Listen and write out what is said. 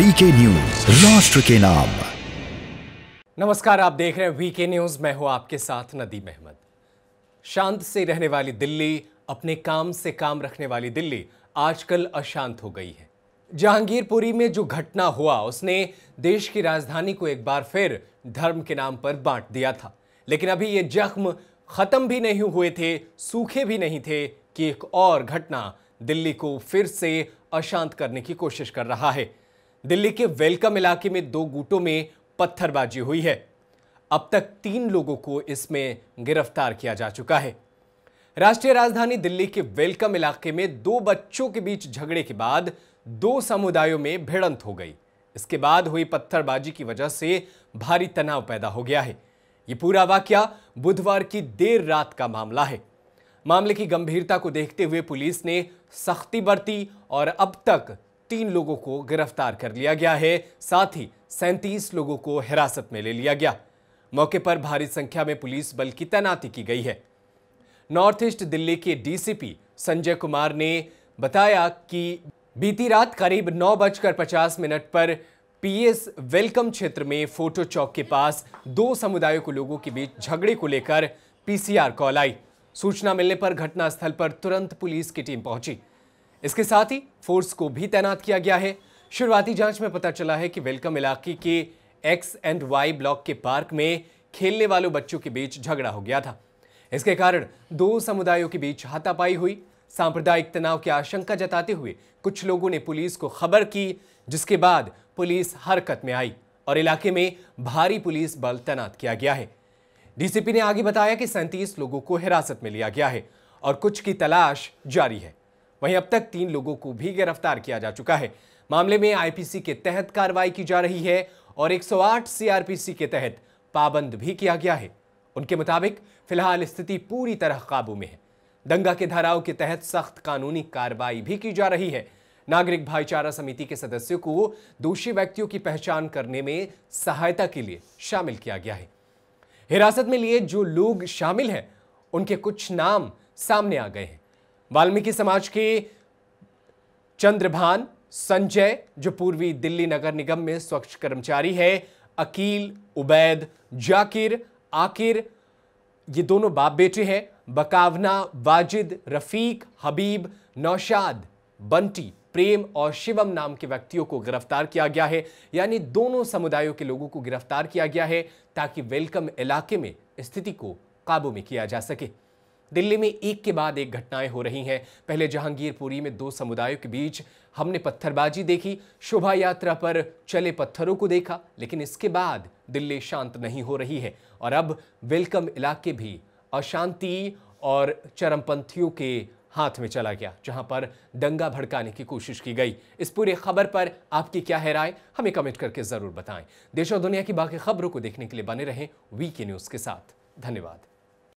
VK news राष्ट्र के नाम नमस्कार आप देख रहे हैं वीके न्यूज मैं हूं आपके साथ नदीम अहमद शांत से रहने वाली दिल्ली अपने काम से काम रखने वाली दिल्ली आजकल अशांत हो गई है जहांगीरपुरी में जो घटना हुआ उसने देश की राजधानी को एक बार फिर धर्म के नाम पर बांट दिया था लेकिन अभी ये जख्म खत्म भी नहीं हुए थे सूखे भी नहीं थे कि एक और घटना दिल्ली को फिर से अशांत करने की कोशिश कर रहा है दिल्ली के वेलकम इलाके में दो गुटों में पत्थरबाजी हुई है अब तक तीन लोगों को इसमें गिरफ्तार किया जा चुका है राष्ट्रीय राजधानी दिल्ली के वेलकम इलाके में दो बच्चों के बीच झगड़े के बाद दो समुदायों में भिड़ंत हो गई इसके बाद हुई पत्थरबाजी की वजह से भारी तनाव पैदा हो गया है ये पूरा वाक्य बुधवार की देर रात का मामला है मामले की गंभीरता को देखते हुए पुलिस ने सख्ती बरती और अब तक तीन लोगों को गिरफ्तार कर लिया गया है साथ ही सैंतीस लोगों को हिरासत में ले लिया गया मौके पर भारी संख्या में पुलिस बल की तैनाती की गई है नॉर्थ ईस्ट दिल्ली के डीसीपी संजय कुमार ने बताया कि बीती रात करीब नौ बजकर पचास मिनट पर पीएस वेलकम क्षेत्र में फोटो चौक के पास दो समुदायों के लोगों के बीच झगड़े को लेकर पीसीआर कॉल आई सूचना मिलने पर घटनास्थल पर तुरंत पुलिस की टीम पहुंची इसके साथ ही फोर्स को भी तैनात किया गया है शुरुआती जांच में पता चला है कि वेलकम इलाके के एक्स एंड वाई ब्लॉक के पार्क में खेलने वालों बच्चों के बीच झगड़ा हो गया था इसके कारण दो समुदायों के बीच हाथापाई हुई सांप्रदायिक तनाव की आशंका जताते हुए कुछ लोगों ने पुलिस को खबर की जिसके बाद पुलिस हरकत में आई और इलाके में भारी पुलिस बल तैनात किया गया है डीसीपी ने आगे बताया कि सैंतीस लोगों को हिरासत में लिया गया है और कुछ की तलाश जारी है वहीं अब तक तीन लोगों को भी गिरफ्तार किया जा चुका है मामले में आईपीसी के तहत कार्रवाई की जा रही है और 108 सीआरपीसी के तहत पाबंद भी किया गया है उनके मुताबिक फिलहाल स्थिति पूरी तरह काबू में है दंगा के धाराओं के तहत सख्त कानूनी कार्रवाई भी की जा रही है नागरिक भाईचारा समिति के सदस्यों को दोषी व्यक्तियों की पहचान करने में सहायता के लिए शामिल किया गया है हिरासत में लिए जो लोग शामिल हैं उनके कुछ नाम सामने आ गए हैं वाल्मीकि समाज के चंद्रभान संजय जो पूर्वी दिल्ली नगर निगम में स्वच्छ कर्मचारी है अकील उबैद जाकिर आकिर ये दोनों बाप बेटे हैं बकावना वाजिद रफीक हबीब नौशाद बंटी प्रेम और शिवम नाम के व्यक्तियों को गिरफ्तार किया गया है यानी दोनों समुदायों के लोगों को गिरफ्तार किया गया है ताकि वेलकम इलाके में स्थिति को काबू में किया जा सके दिल्ली में एक के बाद एक घटनाएं हो रही हैं पहले जहांगीरपुरी में दो समुदायों के बीच हमने पत्थरबाजी देखी शोभा यात्रा पर चले पत्थरों को देखा लेकिन इसके बाद दिल्ली शांत नहीं हो रही है और अब वेलकम इलाके भी अशांति और चरमपंथियों के हाथ में चला गया जहां पर दंगा भड़काने की कोशिश की गई इस पूरी खबर पर आपकी क्या है राय हमें कमेंट करके ज़रूर बताएं देश और दुनिया की बाकी खबरों को देखने के लिए बने रहें वी के न्यूज़ के साथ धन्यवाद